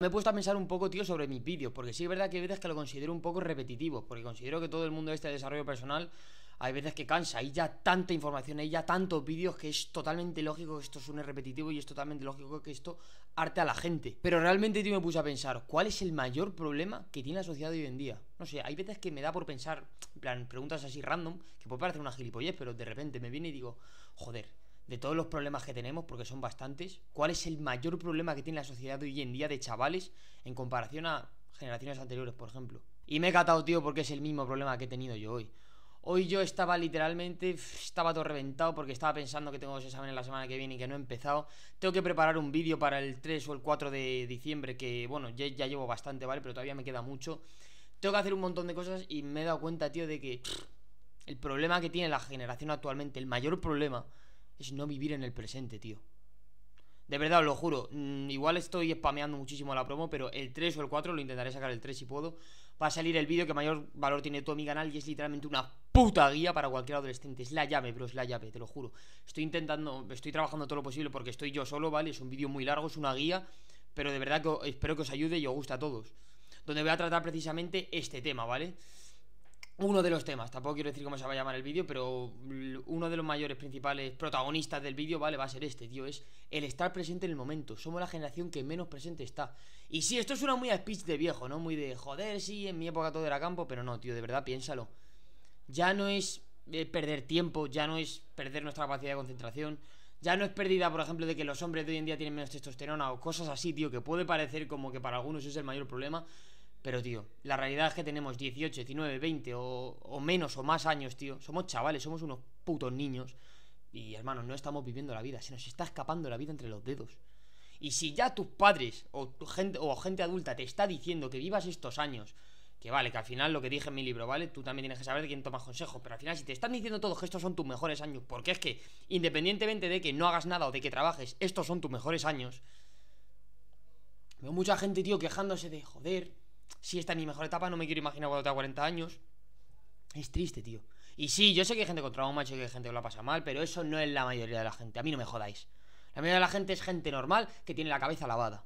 Me he puesto a pensar un poco, tío, sobre mis vídeos, porque sí es verdad que hay veces que lo considero un poco repetitivo, porque considero que todo el mundo este desarrollo personal hay veces que cansa, hay ya tanta información, hay ya tantos vídeos que es totalmente lógico que esto suene repetitivo y es totalmente lógico que esto arte a la gente. Pero realmente, tío, me puse a pensar, ¿cuál es el mayor problema que tiene la sociedad hoy en día? No sé, hay veces que me da por pensar, en plan, preguntas así random, que puede parecer una gilipollez, pero de repente me viene y digo, joder, de todos los problemas que tenemos, porque son bastantes, cuál es el mayor problema que tiene la sociedad hoy en día de chavales en comparación a generaciones anteriores, por ejemplo. Y me he catado, tío, porque es el mismo problema que he tenido yo hoy. Hoy yo estaba literalmente, estaba todo reventado porque estaba pensando que tengo dos exámenes la semana que viene y que no he empezado. Tengo que preparar un vídeo para el 3 o el 4 de diciembre, que bueno, ya, ya llevo bastante, ¿vale? Pero todavía me queda mucho. Tengo que hacer un montón de cosas y me he dado cuenta, tío, de que el problema que tiene la generación actualmente, el mayor problema, es no vivir en el presente, tío. De verdad, os lo juro. Mm, igual estoy spameando muchísimo la promo, pero el 3 o el 4, lo intentaré sacar el 3 si puedo. Va a salir el vídeo que mayor valor tiene todo mi canal y es literalmente una puta guía para cualquier adolescente. Es la llave, bro, es la llave, te lo juro. Estoy intentando, estoy trabajando todo lo posible porque estoy yo solo, ¿vale? Es un vídeo muy largo, es una guía, pero de verdad que espero que os ayude y os guste a todos. Donde voy a tratar precisamente este tema, ¿vale? vale uno de los temas, tampoco quiero decir cómo se va a llamar el vídeo, pero uno de los mayores principales protagonistas del vídeo, vale, va a ser este, tío, es el estar presente en el momento. Somos la generación que menos presente está. Y sí, esto suena muy a speech de viejo, ¿no? Muy de joder, sí, en mi época todo era campo, pero no, tío, de verdad, piénsalo. Ya no es eh, perder tiempo, ya no es perder nuestra capacidad de concentración, ya no es pérdida, por ejemplo, de que los hombres de hoy en día tienen menos testosterona o cosas así, tío, que puede parecer como que para algunos es el mayor problema, pero, tío, la realidad es que tenemos 18, 19, 20 o, menos o más años, tío. Somos chavales, somos unos putos niños. Y, hermanos, no estamos viviendo la vida. Se nos está escapando la vida entre los dedos. Y si ya tus padres o, tu gente, o gente adulta te está diciendo que vivas estos años, que vale, que al final lo que dije en mi libro, ¿vale? Tú también tienes que saber de quién tomas consejo pero al final si te están diciendo todos que estos son tus mejores años, porque es que independientemente de que no hagas nada o de que trabajes, estos son tus mejores años. Veo mucha gente, tío, quejándose de, joder, si esta es mi mejor etapa, no me quiero imaginar cuando tenga 40 años. Es triste, tío. Y sí, yo sé que hay gente con trauma, Y que hay gente que lo pasa mal, pero eso no es la mayoría de la gente. A mí no me jodáis. La mayoría de la gente es gente normal que tiene la cabeza lavada.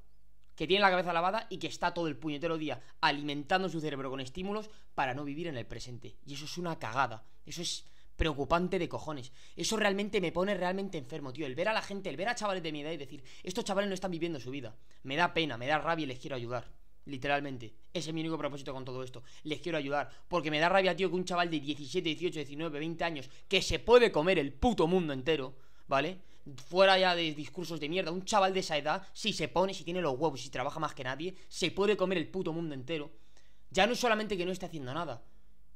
Que tiene la cabeza lavada y que está todo el puñetero día alimentando su cerebro con estímulos para no vivir en el presente. Y eso es una cagada. Eso es preocupante de cojones. Eso realmente me pone realmente enfermo, tío. El ver a la gente, el ver a chavales de mi edad y decir, estos chavales no están viviendo su vida. Me da pena, me da rabia y les quiero ayudar. Literalmente. Ese es mi único propósito con todo esto. Les quiero ayudar. Porque me da rabia, tío, que un chaval de 17, 18, 19, 20 años, que se puede comer el puto mundo entero, ¿vale? Fuera ya de discursos de mierda, un chaval de esa edad, si se pone, si tiene los huevos, si trabaja más que nadie, se puede comer el puto mundo entero. Ya no es solamente que no esté haciendo nada,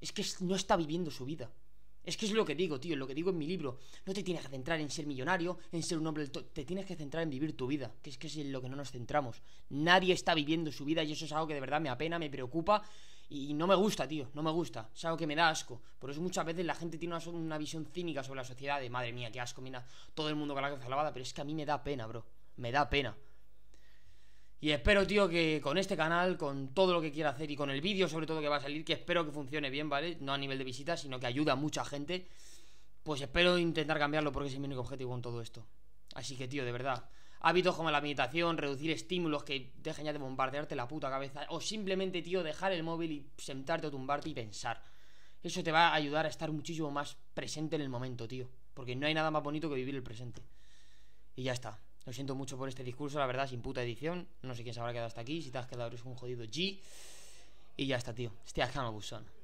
es que no está viviendo su vida. Es que es lo que digo, tío, lo que digo en mi libro. No te tienes que centrar en ser millonario, en ser un hombre... Te tienes que centrar en vivir tu vida, que es que es en lo que no nos centramos. Nadie está viviendo su vida y eso es algo que de verdad me apena, me preocupa y no me gusta, tío, no me gusta. Es algo que me da asco. Por eso muchas veces la gente tiene una, una visión cínica sobre la sociedad de, madre mía, qué asco, mira, todo el mundo con la cabeza lavada, pero es que a mí me da pena, bro. Me da pena. Y espero, tío, que con este canal, con todo lo que quiera hacer y con el vídeo sobre todo que va a salir, que espero que funcione bien, ¿vale? No a nivel de visitas, sino que ayuda a mucha gente. Pues espero intentar cambiarlo porque es mi único objetivo en todo esto. Así que, tío, de verdad. Hábitos como la meditación, reducir estímulos que dejen ya de bombardearte la puta cabeza. O simplemente, tío, dejar el móvil y sentarte o tumbarte y pensar. Eso te va a ayudar a estar muchísimo más presente en el momento, tío. Porque no hay nada más bonito que vivir el presente. Y ya está. Lo siento mucho por este discurso, la verdad, sin puta edición. No sé quién se habrá quedado hasta aquí. Si te has quedado, eres un jodido G. Y ya está, tío. Estoy acá, no,